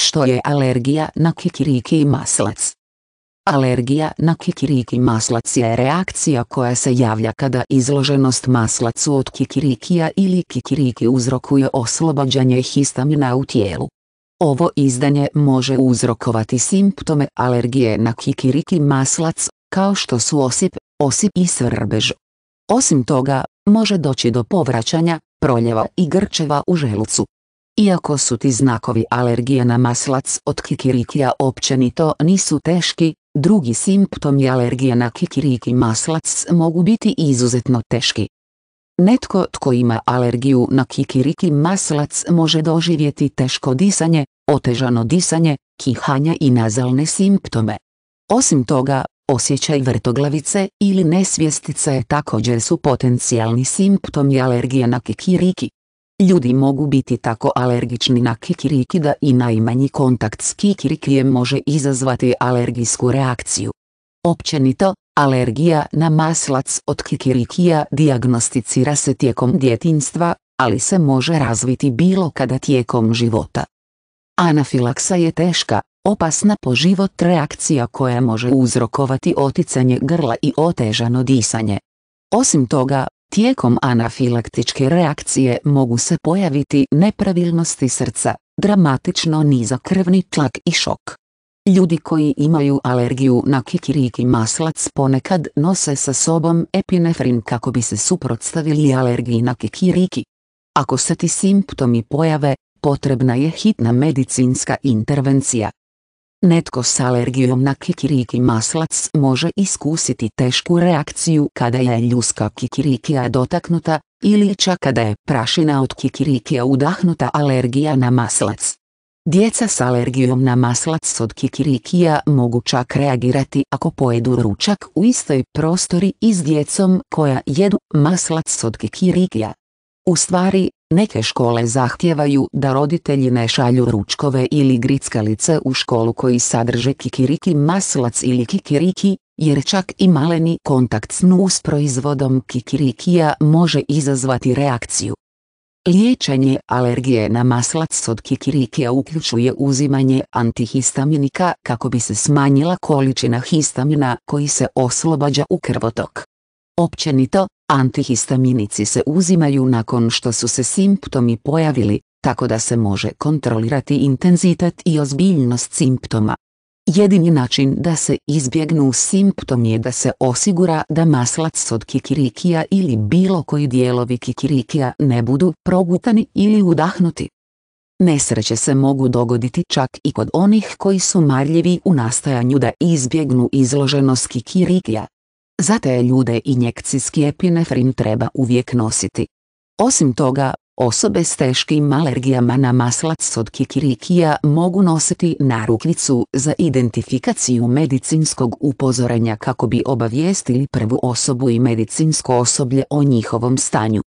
Što je alergija na kikiriki i maslac? Alergija na kikiriki maslac je reakcija koja se javlja kada izloženost maslacu od kikirikija ili kikiriki uzrokuje oslobađanje histamina u tijelu. Ovo izdanje može uzrokovati simptome alergije na kikiriki maslac, kao što su osip, osip i svrbež. Osim toga, može doći do povraćanja, proljeva i grčeva u želucu. Iako su ti znakovi alergije na maslac od kikirikija općenito nisu teški, drugi simptomi alergije na kikiriki maslac mogu biti izuzetno teški. Netko tko ima alergiju na kikiriki maslac može doživjeti teško disanje, otežano disanje, kihanja i nazalne simptome. Osim toga, osjećaj vrtoglavice ili nesvjestice također su potencijalni simptomi alergije na kikiriki. Ljudi mogu biti tako alergični na kikiriki da i najmanji kontakt s kikirikijem može izazvati alergijsku reakciju. Općenito, alergija na maslac od kikirikija dijagnosticira se tijekom djetinstva, ali se može razviti bilo kada tijekom života. Anafilaksa je teška, opasna po život reakcija koja može uzrokovati oticanje grla i otežano disanje. Osim toga, Tijekom anafilaktičke reakcije mogu se pojaviti nepravilnosti srca, dramatično niza krvni tlak i šok. Ljudi koji imaju alergiju na kikiriki maslac ponekad nose sa sobom epinefrin kako bi se suprotstavili alergiji na kikiriki. Ako se ti simptomi pojave, potrebna je hitna medicinska intervencija, Netko s alergijom na kikiriki maslac može iskusiti tešku reakciju kada je ljuska kikirikija dotaknuta, ili čak kada je prašina od kikirikija udahnuta alergija na maslac. Djeca s alergijom na maslac od kikirikija mogu čak reagirati ako pojedu ručak u istoj prostori i s djecom koja jedu maslac od kikirikija. U stvari, Neke škole zahtijevaju da roditelji ne šalju ručkove ili grickalice u školu koji sadrže kikiriki maslac ili kikiriki, jer čak i maleni kontakt s nus proizvodom kikirikija može izazvati reakciju. Liječenje alergije na maslac od kikirikija uključuje uzimanje antihistaminika kako bi se smanjila količina histamina koji se oslobađa u krvotok. Općenito, Antihistaminici se uzimaju nakon što su se simptomi pojavili, tako da se može kontrolirati intenzitet i ozbiljnost simptoma. Jedini način da se izbjegnu simptom je da se osigura da maslac od kikirikija ili bilo koji dijelovi kikirikija ne budu progutani ili udahnuti. Nesreće se mogu dogoditi čak i kod onih koji su marljivi u nastajanju da izbjegnu izloženost kikirikija. Za te ljude injekcijski epinefrin treba uvijek nositi. Osim toga, osobe s teškim alergijama na maslac od kikirikija mogu nositi narukvicu za identifikaciju medicinskog upozorenja kako bi obavijestili prvu osobu i medicinsko osoblje o njihovom stanju.